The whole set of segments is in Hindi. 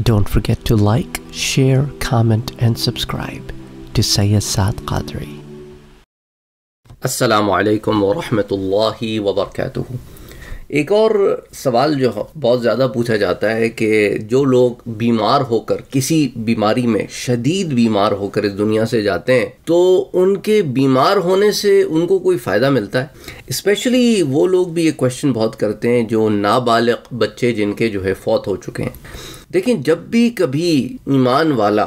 Don't forget to like, share, comment and subscribe to Sayyid Saad Qadri. अस्सलाम वालेकुम वरहमतुल्लाहि वबरकातुहू एक और सवाल जो बहुत ज़्यादा पूछा जाता है कि जो लोग बीमार होकर किसी बीमारी में शदीद बीमार होकर इस दुनिया से जाते हैं तो उनके बीमार होने से उनको कोई फ़ायदा मिलता है स्पेशली वो लोग भी ये क्वेश्चन बहुत करते हैं जो नाबालिग बच्चे जिनके जो है फौत हो चुके हैं लेकिन जब भी कभी ईमान वाला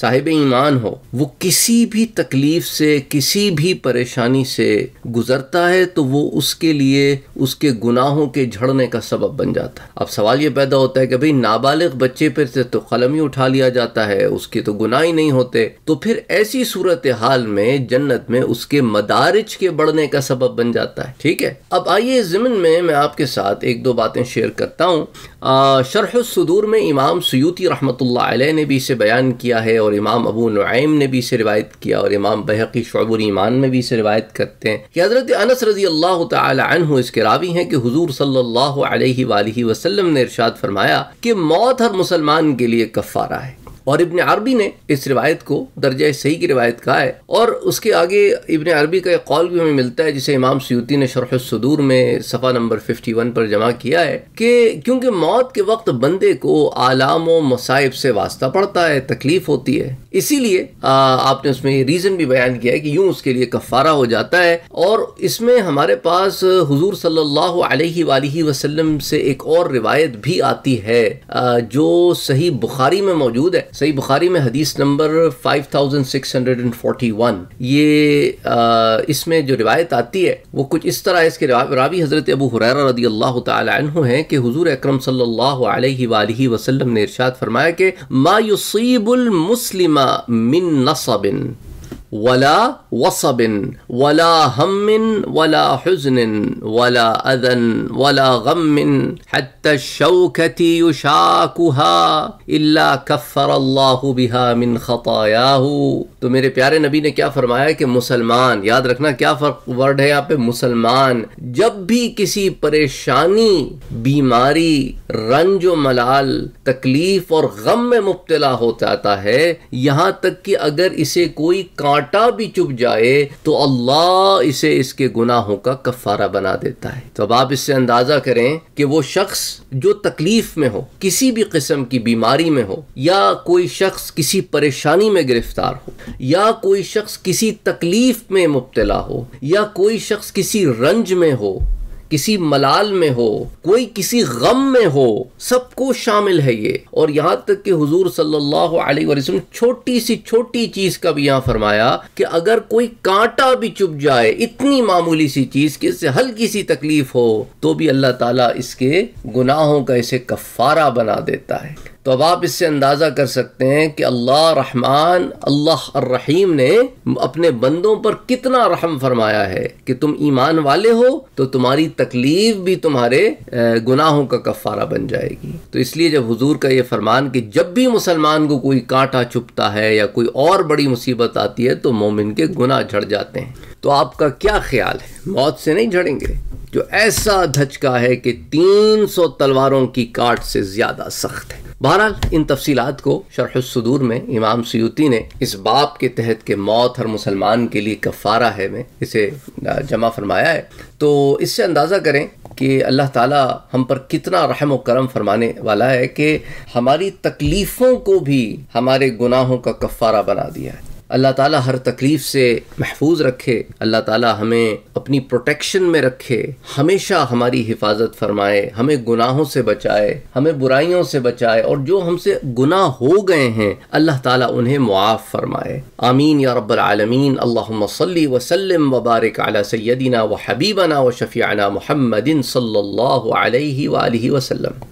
साहिब ईमान हो वो किसी भी तकलीफ से किसी भी परेशानी से गुजरता है तो वो उसके लिए उसके गुनाहों के झड़ने का सबब बन जाता है अब सवाल ये पैदा होता है कि भाई नाबालिग बच्चे पर से तो कलम ही उठा लिया जाता है उसके तो गुनाह ही नहीं होते तो फिर ऐसी सूरत हाल में जन्नत में उसके मदारज के बढ़ने का सबब बन जाता है ठीक है अब आइए जमिन में मैं आपके साथ एक दो बातें शेयर करता हूँ शरह सदूर में इमाम सयूती रहमत ने भी इसे बयान किया है और इमाम अबू नईम ने भी इसे रिवायत किया और इमाम बहकी शबुल ईमान में भी इसे रिवायत करते हैं कि हज़रत अनस रजी अल्लाह तु इसके रावी हैं कि हजूर सल्लल्लाहु अलैहि ने इरशाद फरमाया कि मौत हर मुसलमान के लिए कफ़ारा है और इबन अरबी ने इस रिवायत को दर्जा सही की रिवायत कहा है और उसके आगे इबन अरबी का एक कौल भी हमें मिलता है जिसे इमाम सयूती ने सदूर में सफ़ा नंबर फिफ्टी वन पर जमा किया है कि क्योंकि मौत के वक्त बंदे को आलाम मसाइब से वास्ता पड़ता है तकलीफ़ होती है इसीलिए आपने उसमें रीज़न भी बयान किया है कि यूँ उसके लिए कफ़ारा हो जाता है और इसमें हमारे पास हुजूर सल्लल्लाहु अलैहि वसल्लम से एक और रिवायत भी आती है जो सही बुखारी में मौजूद है सही बुखारी में हदीस नंबर 5641 ये इसमें जो रिवायत आती है वो कुछ इस तरह इसके रावी हज़रत अबू हुरैरा रदी अल्लाह तु हैं कि हुजूर अकरम सल्लल्लाहु अलैहि वसल्लम ने इरशाद फरमाया कि मा युसीबुल मुस्लिमा मिन नसबिन वला वसबिन वला हमिन वला हजन वला अदन वला गमिन हतौकती युशाकुहा इल्ला कफ़र अल्लाह बिहा मिन ख़तायाहू तो मेरे प्यारे नबी ने क्या फरमाया कि मुसलमान याद रखना क्या फ़र्क वर्ड है यहाँ पे मुसलमान जब भी किसी परेशानी बीमारी रंज मलाल तकलीफ़ और गम में मुबतला हो जाता है यहाँ तक कि अगर इसे कोई कांट कांटा भी चुभ जाए तो अल्लाह इसे इसके गुनाहों का कफारा बना देता है तो अब आप इससे अंदाजा करें कि वो शख्स जो तकलीफ में हो किसी भी किस्म की बीमारी में हो या कोई शख्स किसी परेशानी में गिरफ्तार हो या कोई शख्स किसी तकलीफ में मुबतला हो या कोई शख्स किसी रंज में हो किसी मलाल में हो कोई किसी गम में हो सबको शामिल है ये और यहाँ तक कि हुजूर सल्लल्लाहु अलैहि वसल्लम छोटी सी छोटी चीज़ का भी यहाँ फरमाया कि अगर कोई कांटा भी चुप जाए इतनी मामूली सी चीज़ कि इससे हल्की सी तकलीफ हो तो भी अल्लाह ताला इसके गुनाहों का इसे कफ़ारा बना देता है तो अब आप इससे अंदाज़ा कर सकते हैं कि अल्लाह रहमान अल्लाह रहीम ने अपने बंदों पर कितना रहम फरमाया है कि तुम ईमान वाले हो तो तुम्हारी तकलीफ भी तुम्हारे गुनाहों का कफ़ारा बन जाएगी तो इसलिए जब हुजूर का ये फरमान कि जब भी मुसलमान को कोई कांटा चुपता है या कोई और बड़ी मुसीबत आती है तो मोमिन के गुनाह झड़ जाते हैं तो आपका क्या ख्याल है मौत से नहीं झड़ेंगे जो ऐसा धचका है कि 300 तलवारों की काट से ज़्यादा सख्त है बहरहाल इन तफसी को सदूर में इमाम सयूती ने इस बाप के तहत के मौत हर मुसलमान के लिए कफ़ारा है में इसे जमा फरमाया है तो इससे अंदाज़ा करें कि अल्लाह ताला हम पर कितना रहम व करम फरमाने वाला है कि हमारी तकलीफ़ों को भी हमारे गुनाहों का कफ़ारा बना दिया है अल्लाह ताला हर तकलीफ़ से महफूज रखे अल्लाह ताला हमें अपनी प्रोटेक्शन में रखे हमेशा हमारी हिफाजत फरमाए हमें गुनाहों से बचाए हमें बुराइयों से बचाए और जो हमसे गुनाह हो गए हैं अल्लाह ताला उन्हें मुआफ़ फरमाए आमीन या रबालमीन अल्लामी वसलम वबारक अला सैदीना व हबीबना व शफ़ियाना महमदिन सल्ला वसलम